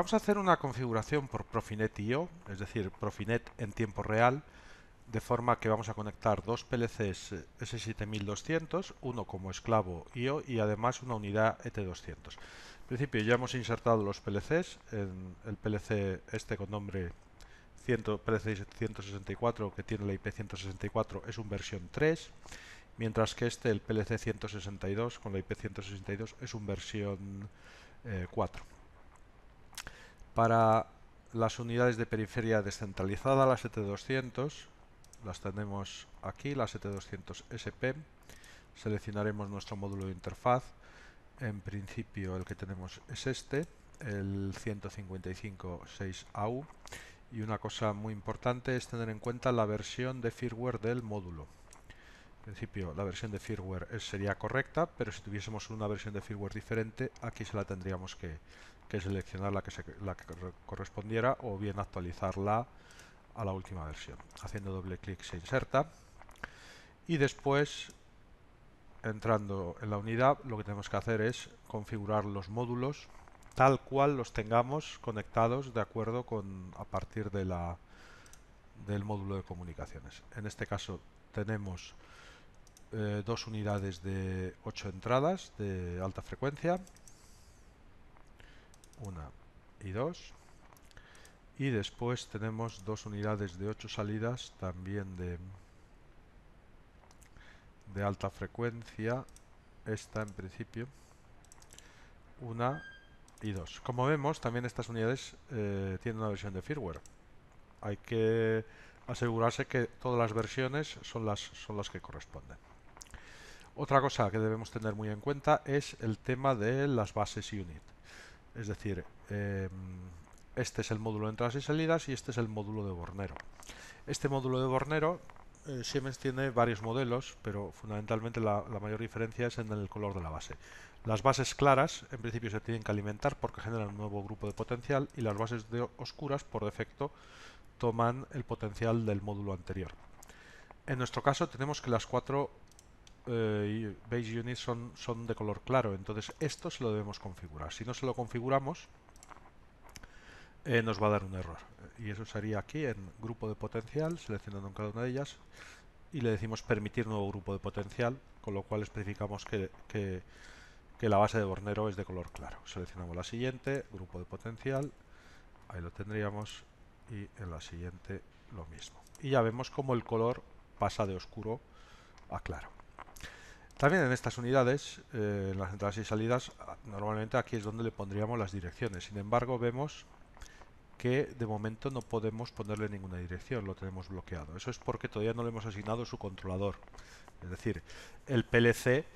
vamos a hacer una configuración por I.O., es decir, Profinet en tiempo real, de forma que vamos a conectar dos PLCs eh, S7200, uno como esclavo IO y además una unidad ET200. En principio ya hemos insertado los PLCs, en el PLC este con nombre 100, PLC 164 que tiene la IP 164 es un versión 3, mientras que este, el PLC 162 con la IP 162 es un versión 4. Eh, para las unidades de periferia descentralizada, las 7200, las tenemos aquí, las 7200SP, seleccionaremos nuestro módulo de interfaz, en principio el que tenemos es este, el 155.6AU, y una cosa muy importante es tener en cuenta la versión de firmware del módulo. En principio la versión de firmware sería correcta, pero si tuviésemos una versión de firmware diferente, aquí se la tendríamos que, que seleccionar la que, correspondiera o bien actualizarla a la última versión. Haciendo doble clic se inserta y después entrando en la unidad lo que tenemos que hacer es configurar los módulos tal cual los tengamos conectados de acuerdo con a partir de la, del módulo de comunicaciones. En este caso tenemos eh, dos unidades de 8 entradas de alta frecuencia una y dos. Y después tenemos dos unidades de ocho salidas también de, de alta frecuencia. Esta en principio. Una y dos. Como vemos, también estas unidades eh, tienen una versión de firmware. Hay que asegurarse que todas las versiones son las, son las que corresponden. Otra cosa que debemos tener muy en cuenta es el tema de las bases unit. Es decir, em, este es el módulo de entradas y salidas y este es el módulo de bornero. Este módulo de bornero, eh, Siemens tiene varios modelos, pero fundamentalmente la, mayor diferencia es en el color de la base. Las bases claras, en principio, se tienen que alimentar porque generan un nuevo grupo de potencial y las bases oscuras, por defecto, toman el potencial del módulo anterior. En nuestro caso tenemos que las cuatro eh, base units son, de color claro, entonces esto se lo debemos configurar. Si no se lo configuramos, eh, nos va a dar un error. Y eso sería aquí en grupo de potencial, seleccionando en cada una de ellas, y le decimos permitir nuevo grupo de potencial, con lo cual especificamos que, que la base de Bornero es de color claro. Seleccionamos la siguiente, grupo de potencial, ahí lo tendríamos, y en la siguiente lo mismo. Y ya vemos cómo el color pasa de oscuro a claro. También en estas unidades, eh, en las entradas y salidas, ah, normalmente aquí es donde le pondríamos las direcciones. Sin embargo, vemos que de momento no podemos ponerle ninguna dirección, lo tenemos bloqueado. Eso es porque todavía no le hemos asignado su controlador, es decir, el PLC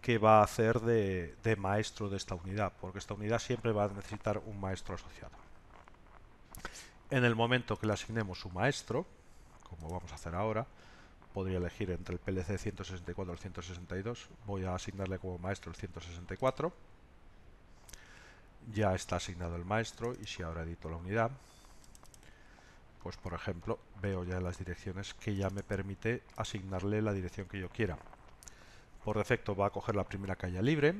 que va a hacer de, de maestro de esta unidad, porque esta unidad siempre va a necesitar un maestro asociado. En el momento que le asignemos su maestro, como vamos a hacer ahora, podría elegir entre el PLC 164 el 162. Voy a asignarle como maestro el 164. Ya está asignado el maestro y si ahora edito la unidad, pues por ejemplo veo ya las direcciones que ya me permite asignarle la dirección que yo quiera. Por defecto va a coger la primera calle libre,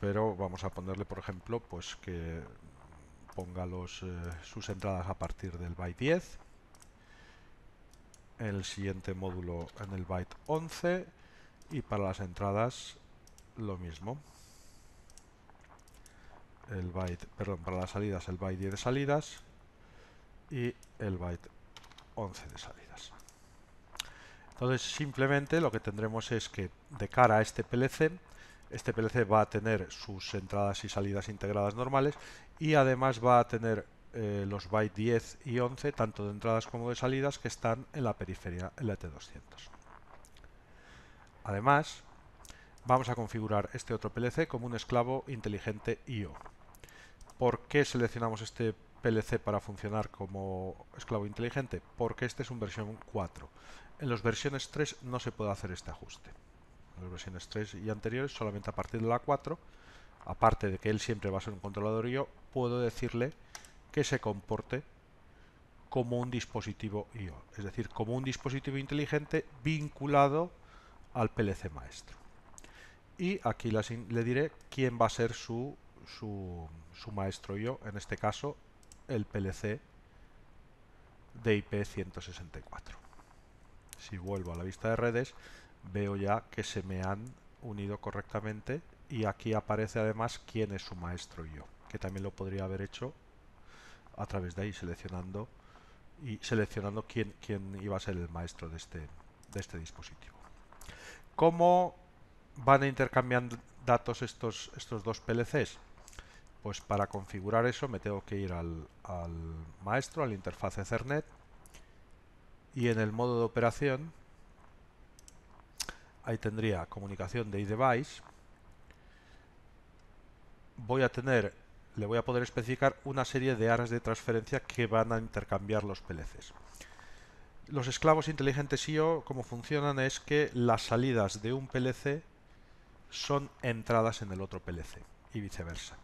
pero vamos a ponerle por ejemplo pues que ponga eh, sus entradas a partir del byte 10 el siguiente módulo en el byte 11 y para las entradas lo mismo. El byte, perdón, para las salidas el byte 10 de salidas y el byte 11 de salidas. Entonces simplemente lo que tendremos es que de cara a este PLC, este PLC va a tener sus entradas y salidas integradas normales y además va a tener eh, los bytes 10 y 11, tanto de entradas como de salidas, que están en la periferia LT200. Además, vamos a configurar este otro PLC como un esclavo inteligente IO. ¿Por qué seleccionamos este PLC para funcionar como esclavo inteligente? Porque este es un versión 4. En las versiones 3 no se puede hacer este ajuste. En las versiones 3 y anteriores, solamente a partir de la 4, aparte de que él siempre va a ser un controlador IO, puedo decirle que se comporte como un dispositivo IO, es decir, como un dispositivo inteligente vinculado al PLC maestro. Y aquí le diré quién va a ser su, su, su maestro IO, en este caso el PLC de IP164. Si vuelvo a la vista de redes, veo ya que se me han unido correctamente y aquí aparece además quién es su maestro IO, que también lo podría haber hecho a través de ahí seleccionando y seleccionando quién, quién iba a ser el maestro de este, de este dispositivo. ¿Cómo van a intercambiar datos estos, estos dos PLCs? Pues para configurar eso me tengo que ir al, al maestro, a la interfaz Ethernet y en el modo de operación ahí tendría comunicación de iDevice. Voy a tener le voy a poder especificar una serie de áreas de transferencia que van a intercambiar los PLCs. Los esclavos inteligentes IO, como funcionan, es que las salidas de un PLC son entradas en el otro PLC y viceversa.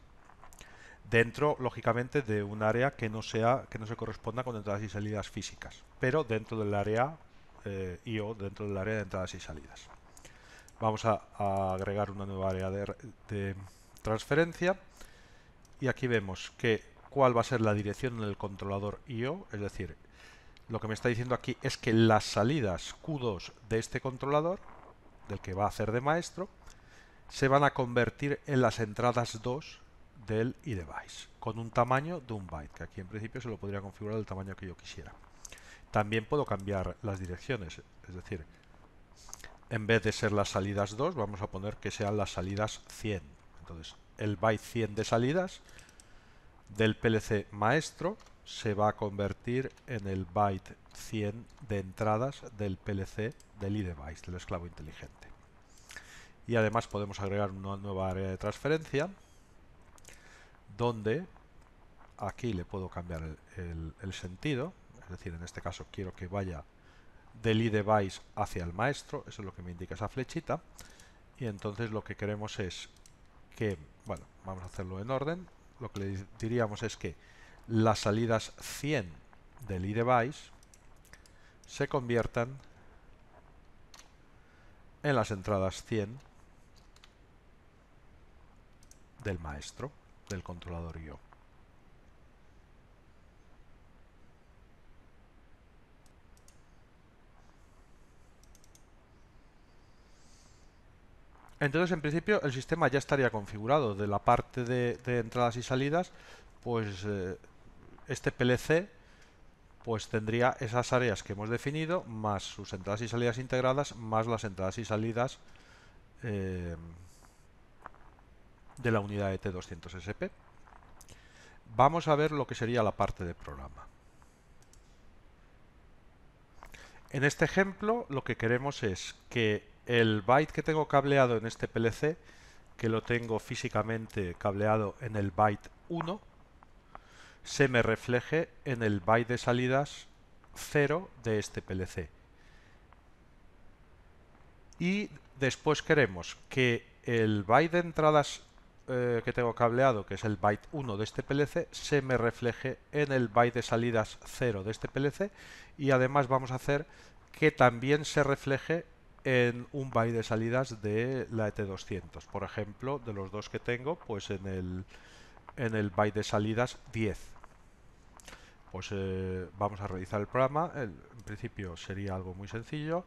Dentro, lógicamente, de un área que no, sea, que no se corresponda con entradas y salidas físicas, pero dentro del área eh, IO, dentro del área de entradas y salidas. Vamos a, agregar una nueva área de transferencia y aquí vemos que cuál va a ser la dirección del controlador IO, es decir, lo que me está diciendo aquí es que las salidas Q2 de este controlador, del que va a hacer de maestro, se van a convertir en las entradas 2 del iDevice, con un tamaño de un byte, que aquí en principio se lo podría configurar del tamaño que yo quisiera. También puedo cambiar las direcciones, es decir, en vez de ser las salidas 2, vamos a poner que sean las salidas 100. Entonces, el byte 100 de salidas del PLC maestro se va a convertir en el byte 100 de entradas del PLC del device del esclavo inteligente. Y además podemos agregar una nueva área de transferencia donde aquí le puedo cambiar el, sentido, es decir, en este caso quiero que vaya del device hacia el maestro, eso es lo que me indica esa flechita, y entonces lo que queremos es que, bueno, vamos a hacerlo en orden, lo que le diríamos es que las salidas 100 del idevice se conviertan en las entradas 100 del maestro, del controlador yo. Entonces, en principio, el sistema ya estaría configurado. De la parte de, entradas y salidas, pues eh, este PLC pues tendría esas áreas que hemos definido, más sus entradas y salidas integradas, más las entradas y salidas eh, de la unidad ET200SP. Vamos a ver lo que sería la parte de programa. En este ejemplo lo que queremos es que el byte que tengo cableado en este PLC, que lo tengo físicamente cableado en el byte 1, se me refleje en el byte de salidas 0 de este PLC. Y después queremos que el byte de entradas eh, que tengo cableado, que es el byte 1 de este PLC, se me refleje en el byte de salidas 0 de este PLC y además vamos a hacer que también se refleje en un byte de salidas de la ET200. Por ejemplo, de los dos que tengo, pues en el, en el de salidas 10. Pues eh, vamos a realizar el programa. en principio sería algo muy sencillo.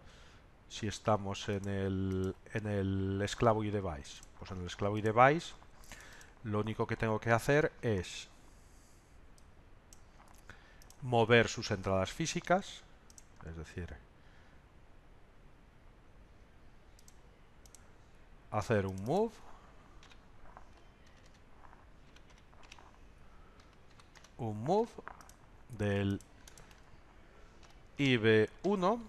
Si estamos en el, en el esclavo y device, pues en el esclavo y device lo único que tengo que hacer es mover sus entradas físicas, es decir, hacer un move un move del IB1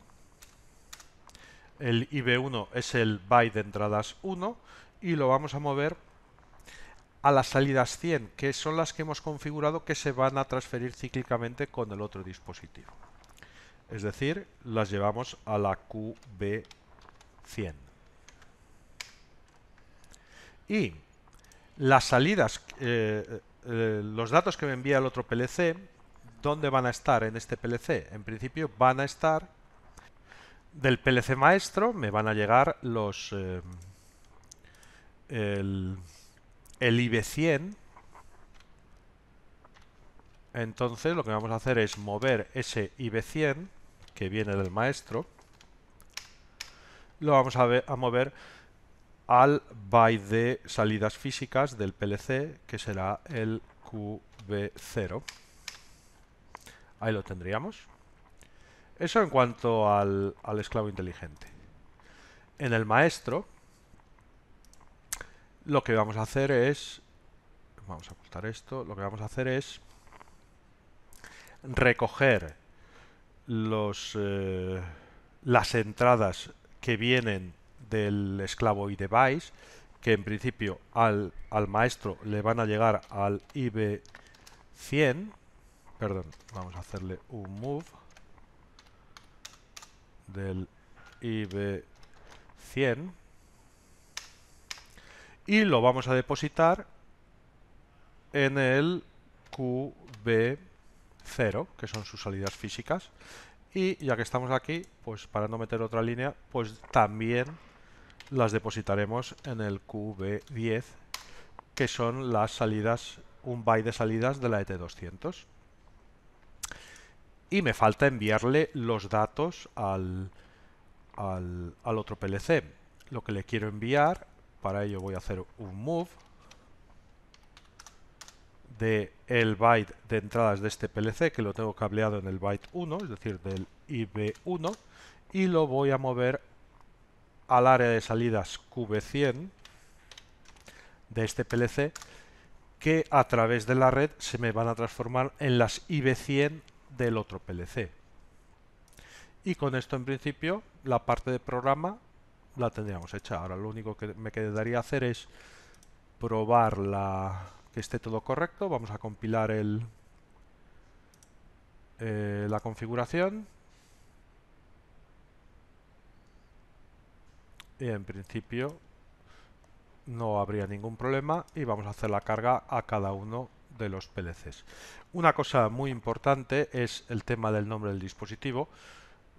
el IB1 es el byte de entradas 1 y lo vamos a mover a las salidas 100 que son las que hemos configurado que se van a transferir cíclicamente con el otro dispositivo es decir, las llevamos a la QB100 y las salidas, eh, eh, los datos que me envía el otro PLC, ¿dónde van a estar en este PLC? En principio van a estar del PLC maestro, me van a llegar los... Eh, el, IB100. Entonces lo que vamos a hacer es mover ese IB100, que viene del maestro, lo vamos a mover al by de salidas físicas del PLC, que será el QB0. Ahí lo tendríamos. Eso en cuanto al, al esclavo inteligente. En el maestro, lo que vamos a hacer es... Vamos a ocultar esto. Lo que vamos a hacer es recoger los, eh, las entradas que vienen del esclavo y de que en principio al, al maestro le van a llegar al IB 100. Perdón, vamos a hacerle un move del IB 100 y lo vamos a depositar en el QB0, que son sus salidas físicas. Y ya que estamos aquí, pues para no meter otra línea, pues también las depositaremos en el QB10, que son las salidas, un byte de salidas de la ET200. Y me falta enviarle los datos al, al, otro PLC. Lo que le quiero enviar, para ello voy a hacer un move de el byte de entradas de este PLC, que lo tengo cableado en el byte 1, es decir, del IB1, y lo voy a mover al área de salidas QB100 de este PLC que a través de la red se me van a transformar en las IB100 del otro PLC. Y con esto en principio la parte de programa la tendríamos hecha. Ahora lo único que me quedaría hacer es probar que esté todo correcto. Vamos a compilar el... Eh, la configuración y en principio no habría ningún problema y vamos a hacer la carga a cada uno de los PLCs. Una cosa muy importante es el tema del nombre del dispositivo.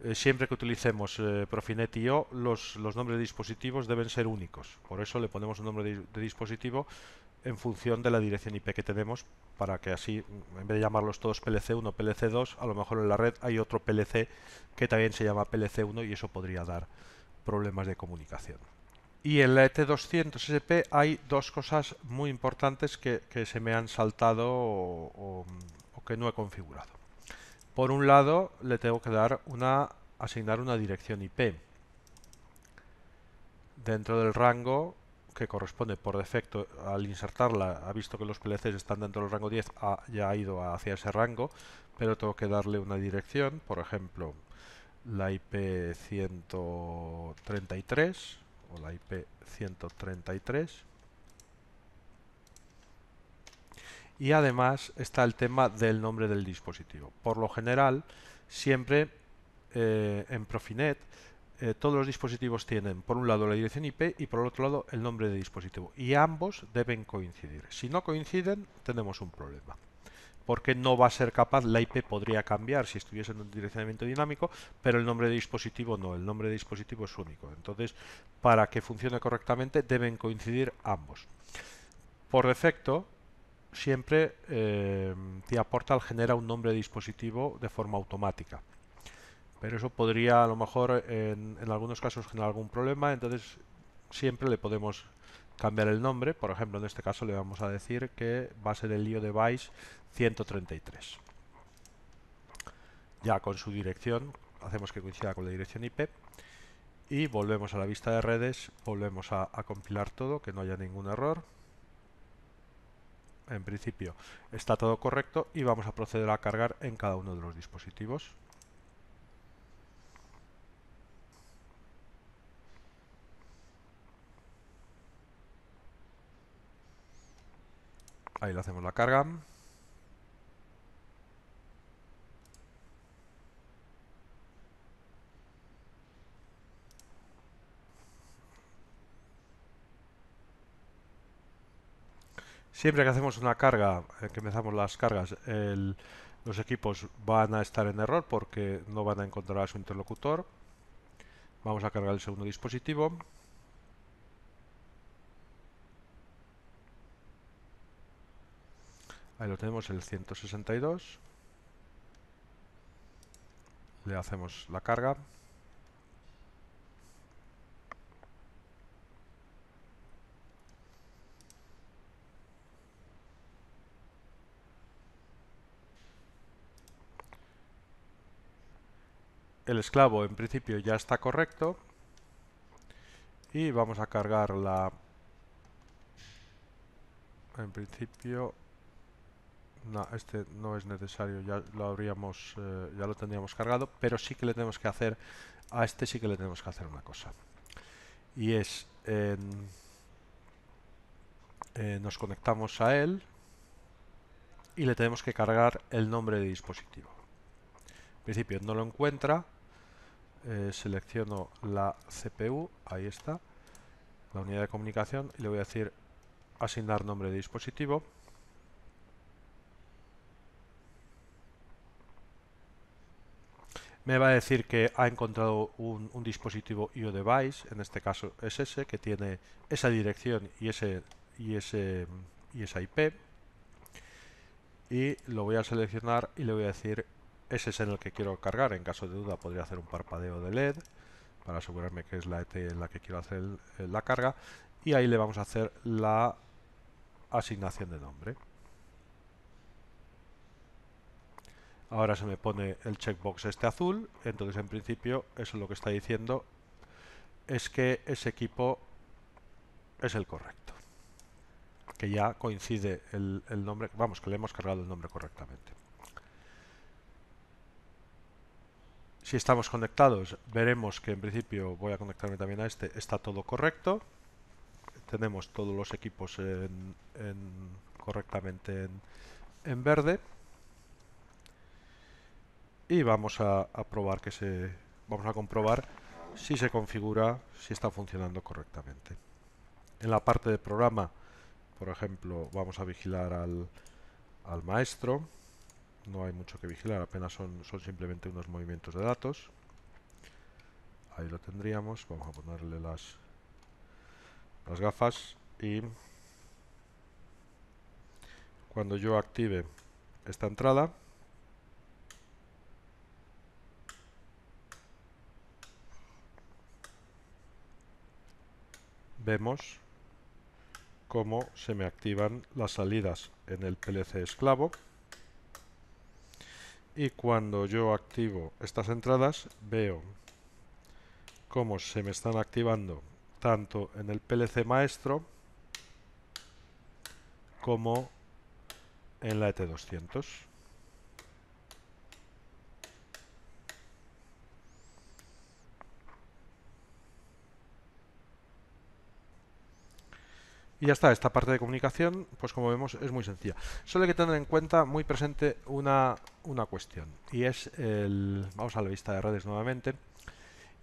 Eh, siempre que utilicemos eh, Profinet IO, los, los, nombres de dispositivos deben ser únicos. Por eso le ponemos un nombre de, de dispositivo en función de la dirección IP que tenemos para que así, mm, en vez de llamarlos todos PLC1, PLC2, a lo mejor en la red hay otro PLC que también se llama PLC1 y eso podría dar problemas de comunicación. Y en la ET200SP hay dos cosas muy importantes que, se me han saltado o, que no he configurado. Por un lado, le tengo que dar una asignar una dirección IP dentro del rango que corresponde por defecto al insertarla. Ha visto que los PLCs están dentro del rango 10, ya ha ido hacia ese rango, pero tengo que darle una dirección, por ejemplo, la IP 133 o la IP 133 y además está el tema del nombre del dispositivo por lo general siempre eh, en Profinet eh, todos los dispositivos tienen por un lado la dirección IP y por el otro lado el nombre de dispositivo y ambos deben coincidir si no coinciden tenemos un problema porque no va a ser capaz, la IP podría cambiar si estuviese en un direccionamiento dinámico, pero el nombre de dispositivo no, el nombre de dispositivo es único. Entonces, para que funcione correctamente deben coincidir ambos. Por defecto, siempre eh, TIA Portal genera un nombre de dispositivo de forma automática. Pero eso podría a lo mejor en, en algunos casos generar algún problema, entonces siempre le podemos cambiar el nombre. Por ejemplo, en este caso le vamos a decir que va a ser el IO Device 133. Ya con su dirección, hacemos que coincida con la dirección IP. Y volvemos a la vista de redes, volvemos a compilar todo, que no haya ningún error. En principio está todo correcto y vamos a proceder a cargar en cada uno de los dispositivos. Ahí le hacemos la carga. Siempre que hacemos una carga, eh, que empezamos las cargas, los equipos van a estar en error porque no van a encontrar a su interlocutor. Vamos a cargar el segundo dispositivo. Ahí lo tenemos, el 162. Le hacemos la carga. El esclavo en principio ya está correcto. Y vamos a cargar la... En principio no, este no es necesario, ya lo habríamos, eh, ya lo tendríamos cargado, pero sí que le tenemos que hacer, a este sí que le tenemos que hacer una cosa. Y es, eh, nos conectamos a él y le tenemos que cargar el nombre de dispositivo. En principio no lo encuentra, eh, selecciono la CPU, ahí está, la unidad de comunicación, y le voy a decir asignar nombre de dispositivo. me va a decir que ha encontrado un, dispositivo IO device, en este caso es ese, que tiene esa dirección y ese y ese y esa IP. Y lo voy a seleccionar y le voy a decir ese es en el que quiero cargar. En caso de duda podría hacer un parpadeo de LED para asegurarme que es la ET en la que quiero hacer la carga. Y ahí le vamos a hacer la asignación de nombre. Ahora se me pone el checkbox este azul, entonces en principio eso lo que está diciendo es que ese equipo es el correcto. Que ya coincide el, nombre, vamos, que le hemos cargado el nombre correctamente. Si estamos conectados, veremos que en principio, voy a conectarme también a este, está todo correcto. Tenemos todos los equipos correctamente en verde y vamos a, probar que se vamos a comprobar si se configura si está funcionando correctamente en la parte de programa por ejemplo vamos a vigilar al, al maestro no hay mucho que vigilar apenas son, son simplemente unos movimientos de datos ahí lo tendríamos vamos a ponerle las las gafas y cuando yo active esta entrada vemos cómo se me activan las salidas en el PLC esclavo y cuando yo activo estas entradas veo cómo se me están activando tanto en el PLC maestro como en la ET200. Y ya está, esta parte de comunicación, pues como vemos, es muy sencilla. Solo hay que tener en cuenta muy presente una, una cuestión. Y es el... Vamos a la vista de redes nuevamente.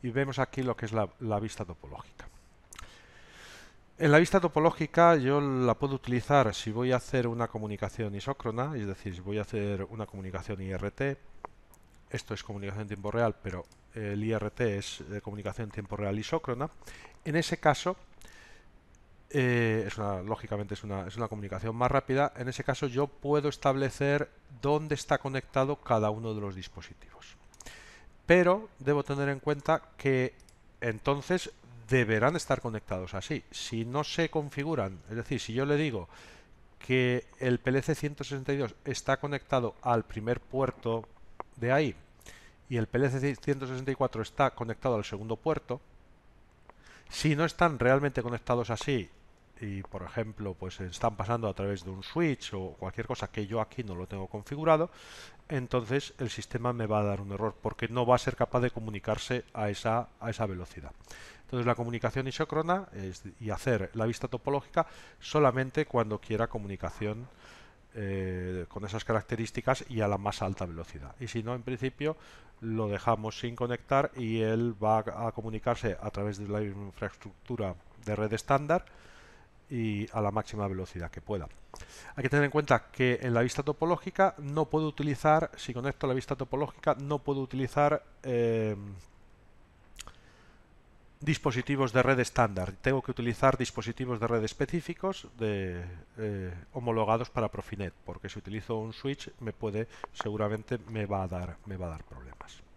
Y vemos aquí lo que es la, vista topológica. En la vista topológica yo la puedo utilizar si voy a hacer una comunicación isócrona, es decir, si voy a hacer una comunicación IRT, esto es comunicación en tiempo real, pero el IRT es eh, comunicación en tiempo real isócrona. En ese caso, eh, es una, lógicamente es una, es una comunicación más rápida, en ese caso yo puedo establecer dónde está conectado cada uno de los dispositivos. Pero debo tener en cuenta que entonces deberán estar conectados así. Si no se configuran, es decir, si yo le digo que el PLC 162 está conectado al primer puerto de ahí y el PLC 164 está conectado al segundo puerto, si no están realmente conectados así y por ejemplo pues están pasando a través de un switch o cualquier cosa que yo aquí no lo tengo configurado, entonces el sistema me va a dar un error porque no va a ser capaz de comunicarse a esa, a esa velocidad. Entonces la comunicación isócrona es, y hacer la vista topológica solamente cuando quiera comunicación eh, con esas características y a la más alta velocidad. Y si no, en principio lo dejamos sin conectar y él va a comunicarse a través de la infraestructura de red estándar y a la máxima velocidad que pueda. Hay que tener en cuenta que en la vista topológica no puedo utilizar, si conecto la vista topológica, no puedo utilizar em, dispositivos de red estándar. Tengo que utilizar dispositivos de red específicos eh, homologados para Profinet, porque si utilizo un switch me puede, seguramente me va a dar problemas.